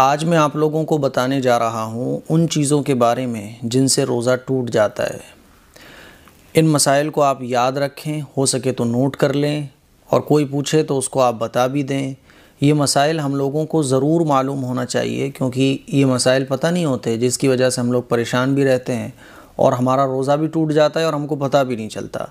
आज मैं आप लोगों को बताने जा रहा हूँ उन चीज़ों के बारे में जिनसे रोज़ा टूट जाता है इन मसाइल को आप याद रखें हो सके तो नोट कर लें और कोई पूछे तो उसको आप बता भी दें ये मसाइल हम लोगों को ज़रूर मालूम होना चाहिए क्योंकि ये मसाइल पता नहीं होते जिसकी वजह से हम लोग परेशान भी रहते हैं और हमारा रोज़ा भी टूट जाता है और हमको पता भी नहीं चलता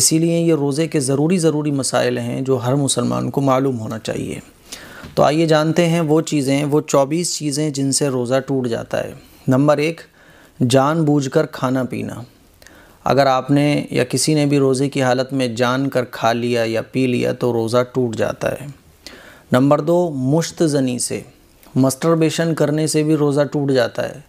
इसीलिए ये रोज़े के ज़रूरी ज़रूरी मसाइल हैं जो हर मुसलमान को मालूम होना चाहिए तो आइए जानते हैं वो चीज़ें वो चौबीस चीज़ें जिनसे रोज़ा टूट जाता है नंबर एक जानबूझकर खाना पीना अगर आपने या किसी ने भी रोज़े की हालत में जान कर खा लिया या पी लिया तो रोज़ा टूट जाता है नंबर दो मुश्त जनी से मस्टरबेशन करने से भी रोज़ा टूट जाता है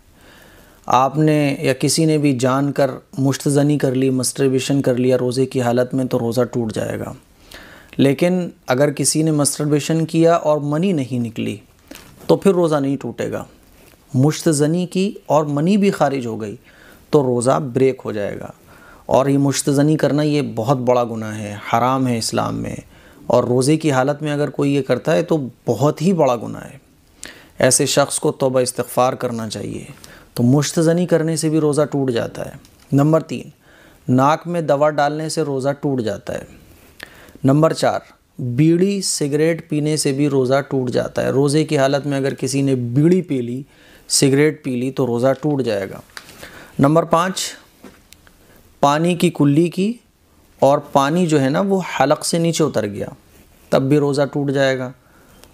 आपने या किसी ने भी जान कर मुश्त जनी कर ली मस्टरबेशन कर लिया रोज़े की हालत में तो रोज़ा टूट जाएगा लेकिन अगर किसी ने मस्टरबेशन किया और मनी नहीं निकली तो फिर रोज़ा नहीं टूटेगा मुश्त जनी की और मनी भी खारिज हो गई तो रोज़ा ब्रेक हो जाएगा और ये मुश्त जनी करना ये बहुत बड़ा गुना है हराम है इस्लाम में और रोज़े की हालत में अगर कोई ये करता है तो बहुत ही बड़ा गुना है ऐसे शख्स को तोबा इस्तफ़ार करना चाहिए तो मुश्त जनी करने से भी रोज़ा टूट जाता है नंबर तीन नाक में दवा डालने से रोज़ा टूट जाता है नंबर चार बीड़ी सिगरेट पीने से भी रोज़ा टूट जाता है रोज़े की हालत में अगर किसी ने बीड़ी पी ली सिगरेट पी ली तो रोज़ा टूट जाएगा नंबर पाँच पानी की कुल्ली की और पानी जो है ना वो हलक से नीचे उतर गया तब भी रोज़ा टूट जाएगा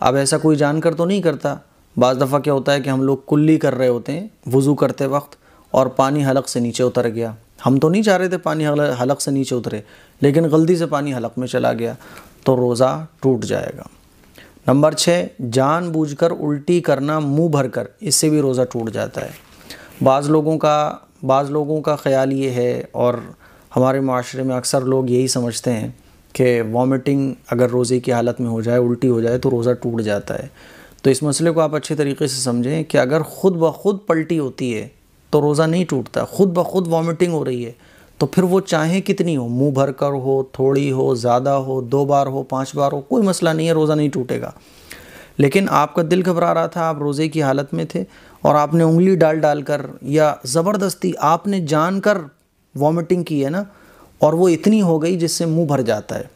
अब ऐसा कोई जानकर तो नहीं करता बज़ दफ़ा क्या होता है कि हम लोग कुल्ली कर रहे होते हैं वज़ू करते वक्त और पानी हलक से नीचे उतर गया हम तो नहीं चाह रहे थे पानी हलक से नीचे उतरे लेकिन गलती से पानी हलक में चला गया तो रोज़ा टूट जाएगा नंबर छः जानबूझकर उल्टी करना मुंह भरकर इससे भी रोज़ा टूट जाता है बाज़ लोगों का बाज़ लोगों का ख्याल ये है और हमारे माशरे में अक्सर लोग यही समझते हैं कि वॉमिटिंग अगर रोज़े की हालत में हो जाए उल्टी हो जाए तो रोज़ा टूट जाता है तो इस मसले को आप अच्छे तरीके से समझें कि अगर ख़ुद ब खुद पलटी होती है तो रोज़ा नहीं टूटता खुद ब खुद वॉमिटिंग हो रही है तो फिर वो चाहे कितनी हो मुंह भर कर हो थोड़ी हो ज़्यादा हो दो बार हो पांच बार हो कोई मसला नहीं है रोज़ा नहीं टूटेगा लेकिन आपका दिल घबरा रहा था आप रोज़े की हालत में थे और आपने उंगली डाल डाल कर या ज़बरदस्ती आपने जान कर वॉमिटिंग की है ना और वो इतनी हो गई जिससे मुँह भर जाता है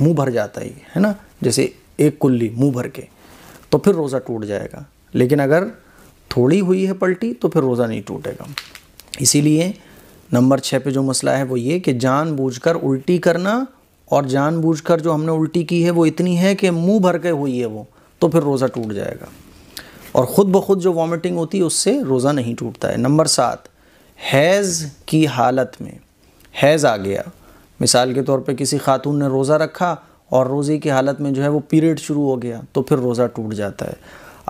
मुँह भर जाता ही है ना जैसे एक कुल्ली मुँह भर के तो फिर रोज़ा टूट जाएगा लेकिन अगर थोड़ी हुई है पलटी तो फिर रोज़ा नहीं टूटेगा इसीलिए नंबर छः पे जो मसला है वो ये कि जानबूझकर उल्टी करना और जानबूझकर जो हमने उल्टी की है वो इतनी है कि मुंह भर के हुई है वो तो फिर रोज़ा टूट जाएगा और ख़ुद ब खुद जो वॉमिटिंग होती है उससे रोज़ा नहीं टूटता है नंबर सात हैज़ की हालत में हैज़ आ गया मिसाल के तौर पर किसी खातून ने रोज़ा रखा और रोज़े की हालत में जो है वो पीरियड शुरू हो गया तो फिर रोज़ा टूट जाता है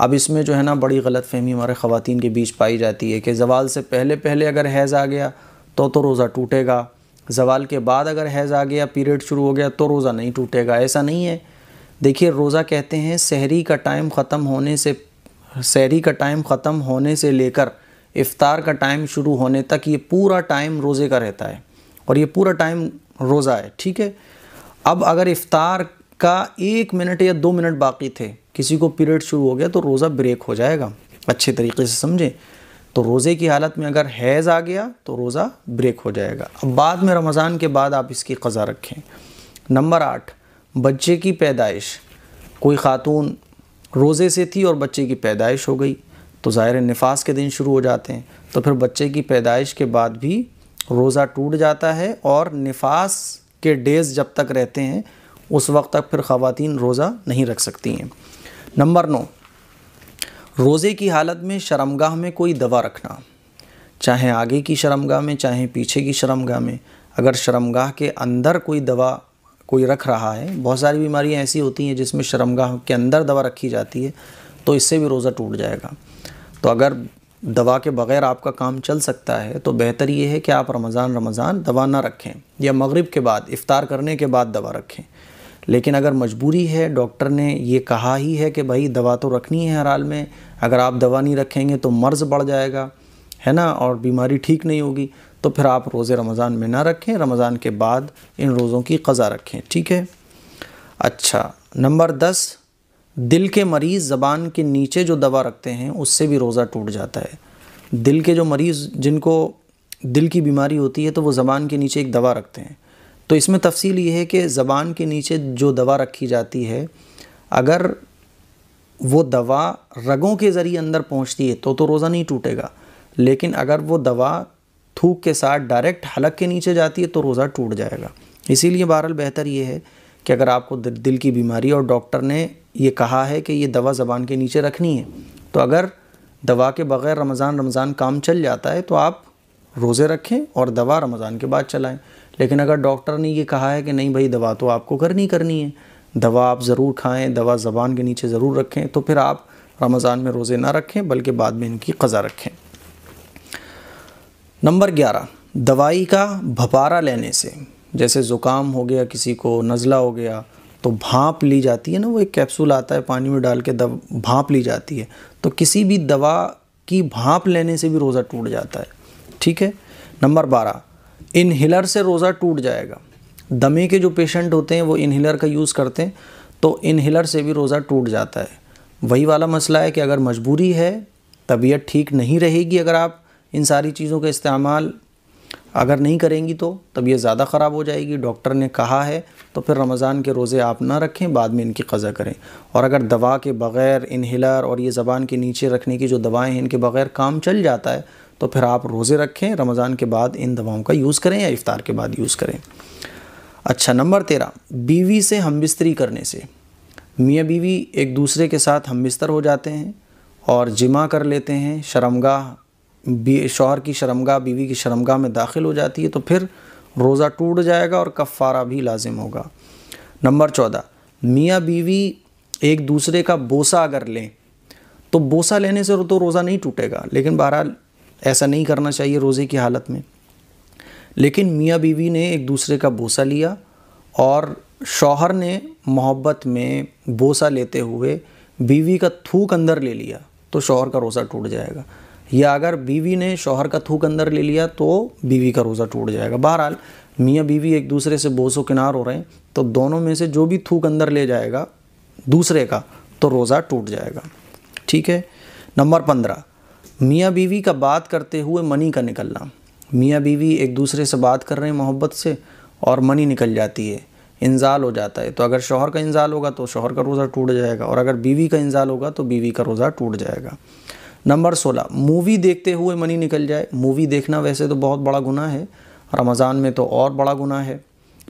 अब इसमें जो है ना बड़ी गलत फहमी हमारे ख़वान के बीच पाई जाती है कि जवाल से पहले पहले अगर हैज़ आ गया तो तो रोज़ा टूटेगा जवाल के बाद अगर हैज़ आ गया पीरियड शुरू हो गया तो रोज़ा नहीं टूटेगा ऐसा नहीं है देखिए रोज़ा कहते हैं शहरी का टाइम ख़त्म होने से शहरी का टाइम ख़त्म होने से लेकर इफ़ार का टाइम शुरू होने तक ये पूरा टाइम रोज़े का रहता है और ये पूरा टाइम रोज़ा है ठीक है अब अगर इफ़ार का एक मिनट या दो मिनट बाकी थे किसी को पीरियड शुरू हो गया तो रोज़ा ब्रेक हो जाएगा अच्छे तरीके से समझें तो रोज़े की हालत में अगर हैज़ आ गया तो रोज़ा ब्रेक हो जाएगा अब बाद में रमज़ान के बाद आप इसकी क़ज़ा रखें नंबर आठ बच्चे की पैदाइश कोई ख़ातून रोज़े से थी और बच्चे की पैदाइश हो गई तो ज़ाहिर नफास के दिन शुरू हो जाते हैं तो फिर बच्चे की पैदाइश के बाद भी रोज़ा टूट जाता है और नफास के डेज़ जब तक रहते हैं उस वक्त तक फिर ख़वातीन रोज़ा नहीं रख सकती हैं नंबर नौ रोज़े की हालत में शर्मगाह में कोई दवा रखना चाहे आगे की शर्मगाह में चाहे पीछे की शर्मगाह में अगर शर्मगाह के अंदर कोई दवा कोई रख रहा है बहुत सारी बीमारियां ऐसी होती हैं जिसमें शर्मगाह के अंदर दवा रखी जाती है तो इससे भी रोज़ा टूट जाएगा तो अगर दवा के बग़ैर आपका काम चल सकता है तो बेहतर ये है कि आप रमज़ान रमज़ान दवा ना रखें या मगरिब के बाद इफ़ार करने के बाद दवा रखें लेकिन अगर मजबूरी है डॉक्टर ने ये कहा ही है कि भाई दवा तो रखनी है हर हाल में अगर आप दवा नहीं रखेंगे तो मर्ज़ बढ़ जाएगा है ना और बीमारी ठीक नहीं होगी तो फिर आप रोज़े रमज़ान में ना रखें रमज़ान के बाद इन रोज़ों की क़ज़ा रखें ठीक है अच्छा नंबर दस दिल के मरीज़ ज़बान के नीचे जो दवा रखते हैं उससे भी रोज़ा टूट जाता है दिल के जो मरीज़ जिनको दिल की बीमारी होती है तो वो ज़बान के नीचे एक दवा रखते हैं तो इसमें तफसील ये है कि ज़बान के नीचे जो दवा रखी जाती है अगर वो दवा रगों के ज़रिए अंदर पहुंचती है तो तो रोज़ा नहीं टूटेगा लेकिन अगर वो दवा थूक के साथ डायरेक्ट हलक के नीचे जाती है तो रोज़ा टूट जाएगा इसीलिए बहरहाल बेहतर ये है कि अगर आपको दिल की बीमारी और डॉक्टर ने ये कहा है कि ये दवा ज़बान के नीचे रखनी है तो अगर दवा के बग़ैर रमज़ान रमज़ान काम चल जाता है तो आप रोज़े रखें और दवा रमज़ान के बाद चलाएँ लेकिन अगर डॉक्टर ने ये कहा है कि नहीं भाई दवा तो आपको करनी करनी है दवा आप ज़रूर खाएं दवा ज़बान के नीचे ज़रूर रखें तो फिर आप रमज़ान में रोज़े ना रखें बल्कि बाद में इनकी कज़ा रखें नंबर ग्यारह दवाई का भपारा लेने से जैसे ज़ुकाम हो गया किसी को नज़ला हो गया तो भाप ली जाती है ना वो एक कैप्सूल आता है पानी में डाल के दब भाप ली जाती है तो किसी भी दवा की भाप लेने से भी रोज़ा टूट जाता है ठीक है नंबर बारह इनहेलर से रोज़ा टूट जाएगा दमे के जो पेशेंट होते हैं वो इनहेलर का यूज़ करते हैं तो इनहेलर से भी रोज़ा टूट जाता है वही वाला मसला है कि अगर मजबूरी है तबीयत ठीक नहीं रहेगी अगर आप इन सारी चीज़ों का इस्तेमाल अगर नहीं करेंगी तो तबीयत ज़्यादा ख़राब हो जाएगी डॉक्टर ने कहा है तो फिर रमज़ान के रोज़े आप ना रखें बाद में इनकी कज़ा करें और अगर दवा के बग़ैर इनहेलर और ये ज़बान के नीचे रखने की जो दवाएं हैं इनके बग़ैर काम चल जाता है तो फिर आप रोज़े रखें रमज़ान के बाद इन दवाओं का यूज़ करें या इफ़ार के बाद यूज़ करें अच्छा नंबर तेरह बीवी से हम बिस्तरी करने से मियाँ बीवी एक दूसरे के साथ हम बिस्तर हो जाते हैं और जिमा कर लेते हैं शर्मगाह शौहर की शर्मगाह बीवी की शर्मगाह में दाखिल हो जाती है तो फिर रोज़ा टूट जाएगा और कफ़ारा भी लाजिम होगा नंबर चौदह मियाँ बीवी एक दूसरे का बोसा अगर लें तो बोसा लेने से तो रोज़ा नहीं टूटेगा लेकिन बहरहाल ऐसा नहीं करना चाहिए रोज़े की हालत में लेकिन मियाँ बीवी ने एक दूसरे का बोसा लिया और शौहर ने मोहब्बत में बोसा लेते हुए बीवी का थूक अंदर ले लिया तो शौहर का रोज़ा टूट जाएगा या अगर बीवी ने शौहर का थूक अंदर ले लिया तो बीवी का रोज़ा टूट जाएगा बहरहाल मियाँ बीवी एक दूसरे से बोसो किनार हो रहे हैं तो दोनों में से जो भी थूक अंदर ले जाएगा दूसरे का तो रोज़ा टूट जाएगा ठीक है नंबर पंद्रह मियाँ बीवी का बात करते हुए मनी का निकलना मियाँ बीवी एक दूसरे से बात कर रहे हैं मोहब्बत से और मनी निकल जाती है इंजाल हो जाता है तो अगर शोहर का इंजाल होगा तो शोहर का रोज़ा टूट जाएगा और अगर बीवी का इंजाल होगा तो बीवी का रोज़ा टूट जाएगा नंबर सोलह मूवी देखते हुए मनी निकल जाए मूवी देखना वैसे तो बहुत बड़ा गुना है रमज़ान में तो और बड़ा गुना है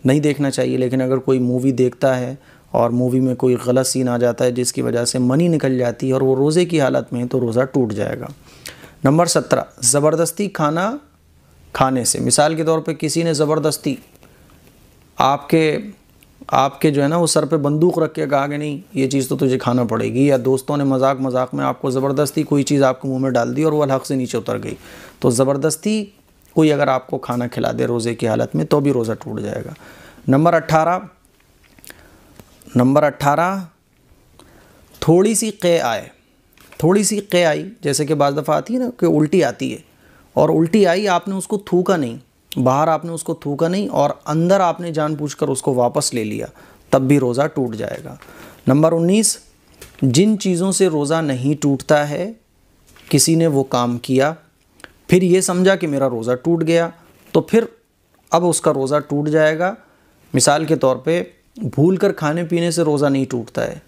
नहीं देखना चाहिए लेकिन अगर कोई मूवी देखता है और मूवी में कोई गलत सीन आ जाता है जिसकी वजह से मनी निकल जाती है और वो रोज़े की हालत में है तो रोज़ा टूट जाएगा नंबर सत्रह ज़बरदस्ती खाना खाने से मिसाल के तौर पे किसी ने ज़बरदस्ती आपके आपके जो है ना वो सर पे बंदूक रख के कहा कि नहीं ये चीज़ तो तुझे खाना पड़ेगी या दोस्तों ने मजाक मजाक में आपको ज़बरदस्ती कोई चीज़ आपके मुंह में डाल दी और वो हक से नीचे उतर गई तो ज़बरदस्ती कोई अगर आपको खाना खिला दे रोज़े की हालत में तो भी रोज़ा टूट जाएगा नंबर अट्ठारह नंबर अट्ठारह थोड़ी सी क़े आए थोड़ी सी क़े आई जैसे कि बाज़ दफ़ा आती है ना कि उल्टी आती है और उल्टी आई आपने उसको थूका नहीं बाहर आपने उसको थूका नहीं और अंदर आपने जानबूझकर उसको वापस ले लिया तब भी रोज़ा टूट जाएगा नंबर उन्नीस जिन चीज़ों से रोज़ा नहीं टूटता है किसी ने वो काम किया फिर ये समझा कि मेरा रोज़ा टूट गया तो फिर अब उसका रोज़ा टूट जाएगा मिसाल के तौर पे भूल कर खाने पीने से रोज़ा नहीं टूटता है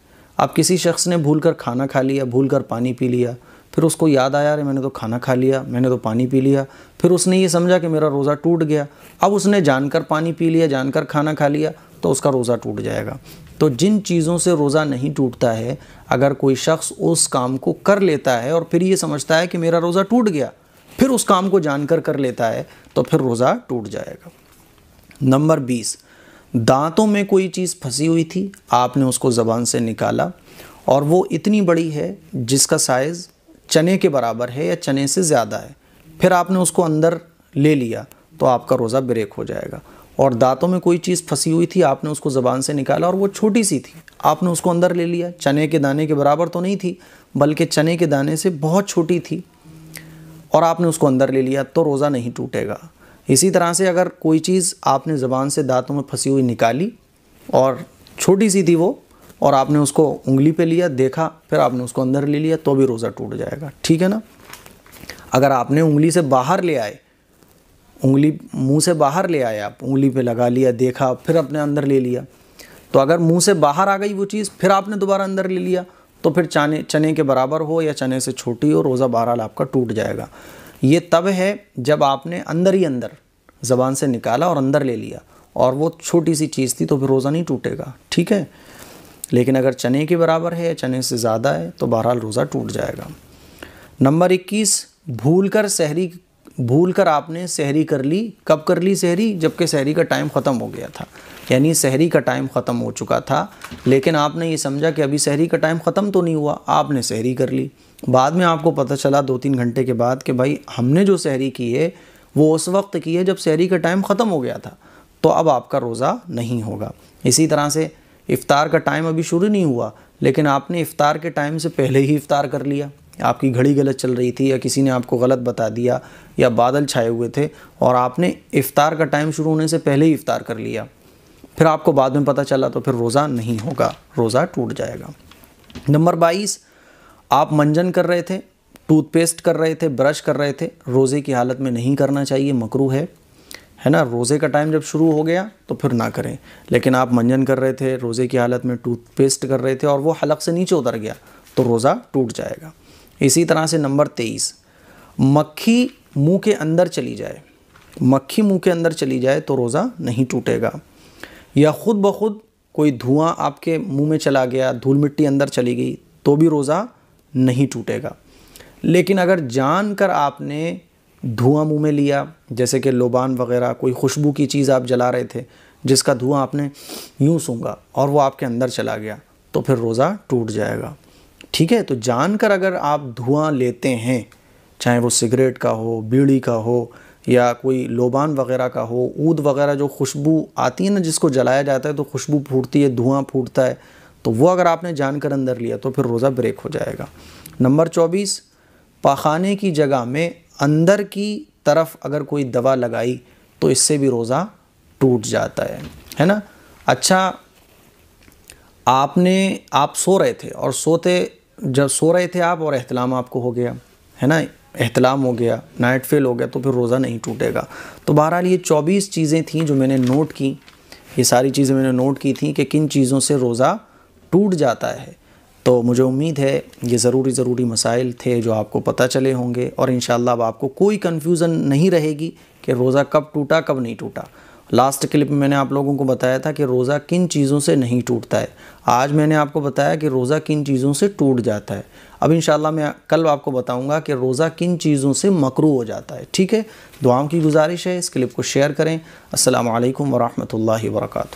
अब किसी शख्स ने भूल कर खाना खा लिया भूल कर पानी पी लिया फिर उसको याद आया अरे मैंने तो खाना खा लिया मैंने तो पानी पी लिया फिर उसने ये समझा कि मेरा रोज़ा टूट गया अब उसने जानकर पानी पी लिया जानकर खाना खा लिया तो उसका रोज़ा टूट जाएगा तो जिन चीज़ों से रोज़ा नहीं टूटता है अगर कोई शख्स उस काम को कर लेता है और फिर ये समझता है कि मेरा रोज़ा टूट गया फिर उस काम को जानकर कर लेता है तो फिर रोज़ा टूट जाएगा नंबर बीस दांतों में कोई चीज़ फंसी हुई थी आपने उसको ज़बान से निकाला और वो इतनी बड़ी है जिसका साइज़ चने के बराबर है या चने से ज़्यादा है फिर आपने उसको अंदर ले लिया तो आपका रोज़ा ब्रेक हो जाएगा और दांतों में कोई चीज़ फंसी हुई थी आपने उसको ज़बान से निकाला और वो छोटी सी थी आपने उसको अंदर ले लिया चने के दाने के बराबर तो नहीं थी बल्कि चने के दाने से बहुत छोटी थी और आपने उसको अंदर ले लिया तो रोज़ा नहीं टूटेगा इसी तरह से अगर कोई चीज़ आपने ज़बान से दांतों में फंसी हुई निकाली और छोटी सी थी वो और आपने उसको उंगली पे लिया देखा फिर आपने उसको अंदर ले लिया तो भी रोज़ा टूट जाएगा ठीक है ना अगर आपने उंगली से बाहर ले आए उंगली मुंह से बाहर ले आए आप उंगली पे लगा लिया देखा फिर अपने अंदर ले लिया तो अगर मुंह से बाहर आ गई वो चीज़ फिर आपने दोबारा अंदर ले लिया तो फिर चने चने के बराबर हो या चने से छोटी हो रोज़ा बहरहाल आपका टूट जाएगा ये तब है जब आपने अंदर ही अंदर ज़बान से निकाला और अंदर ले लिया और वो छोटी सी चीज़ थी तो फिर रोज़ा नहीं टूटेगा ठीक है लेकिन अगर चने के बराबर है या चने से ज़्यादा है तो बहरहाल रोज़ा टूट जाएगा नंबर इक्कीस भूल कर सहरी भूल कर आपने सहरी कर ली कब कर ली सहरी जबकि सहरी का टाइम ख़त्म हो गया था यानी सहरी का टाइम ख़त्म हो चुका था लेकिन आपने ये समझा कि अभी सहरी का टाइम ख़त्म तो नहीं हुआ आपने सहरी कर ली बाद में आपको पता चला दो तीन घंटे के बाद कि भाई हमने जो सहरी की है वो उस वक्त की है जब सहरी का टाइम ख़त्म हो गया था तो अब आपका रोज़ा नहीं होगा इसी तरह से इफ़ार का टाइम अभी शुरू नहीं हुआ लेकिन आपने इफ़ार के टाइम से पहले ही इफ़ार कर लिया आपकी घड़ी गलत चल रही थी या किसी ने आपको गलत बता दिया या बादल छाए हुए थे और आपने इफ़ार का टाइम शुरू होने से पहले ही इफ़ार कर लिया फिर आपको बाद में पता चला तो फिर रोज़ा नहीं होगा रोज़ा टूट जाएगा नंबर बाईस आप मंजन कर रहे थे टूथपेस्ट कर रहे थे ब्रश कर रहे थे रोज़े की हालत में नहीं करना चाहिए मकरू है है ना रोज़े का टाइम जब शुरू हो गया तो फिर ना करें लेकिन आप मंजन कर रहे थे रोज़े की हालत में टूथपेस्ट कर रहे थे और वो हलक से नीचे उतर गया तो रोज़ा टूट जाएगा इसी तरह से नंबर तेईस मक्खी मुंह के अंदर चली जाए मक्खी मुंह के अंदर चली जाए तो रोज़ा नहीं टूटेगा या ख़ुद ब खुद कोई धुआँ आपके मुँह में चला गया धूल मिट्टी अंदर चली गई तो भी रोज़ा नहीं टूटेगा लेकिन अगर जान कर आपने धुआं मुंह में लिया जैसे कि लोबान वगैरह कोई खुशबू की चीज़ आप जला रहे थे जिसका धुआं आपने यूँ सूंगा और वो आपके अंदर चला गया तो फिर रोज़ा टूट जाएगा ठीक है तो जानकर अगर आप धुआं लेते हैं चाहे वो सिगरेट का हो बीड़ी का हो या कोई लोबान वगैरह का हो ऊद वगैरह जो खुशबू आती है ना जिसको जलाया जाता है तो खुशबू फूटती है धुआँ फूटता है तो वो अगर आपने जानकर अंदर लिया तो फिर रोज़ा ब्रेक हो जाएगा नंबर चौबीस पाखाने की जगह में अंदर की तरफ अगर कोई दवा लगाई तो इससे भी रोज़ा टूट जाता है है ना अच्छा आपने आप सो रहे थे और सोते जब सो रहे थे आप और अहतलाम आपको हो गया है ना अहतलाम हो गया नाइट फेल हो गया तो फिर रोज़ा नहीं टूटेगा तो बहरहाल ये चौबीस चीज़ें थीं जो मैंने नोट की ये सारी चीज़ें मैंने नोट की थी कि किन चीज़ों से रोज़ा टूट जाता है तो मुझे उम्मीद है ये ज़रूरी ज़रूरी मसाइल थे जो आपको पता चले होंगे और इन अब आपको कोई कन्फ्यूज़न नहीं रहेगी कि रोज़ा कब टूटा कब नहीं टूटा लास्ट क्लिप में मैंने आप लोगों को बताया था कि रोज़ा किन चीज़ों से नहीं टूटता है आज मैंने आपको बताया कि रोज़ा किन चीज़ों से टूट जाता है अब इन मैं कल आपको बताऊंगा कि रोज़ा किन चीज़ों से मकरू हो जाता है ठीक है दुआओं की गुजारिश है इस क्लिप को शेयर करें असल वरहमल वर्का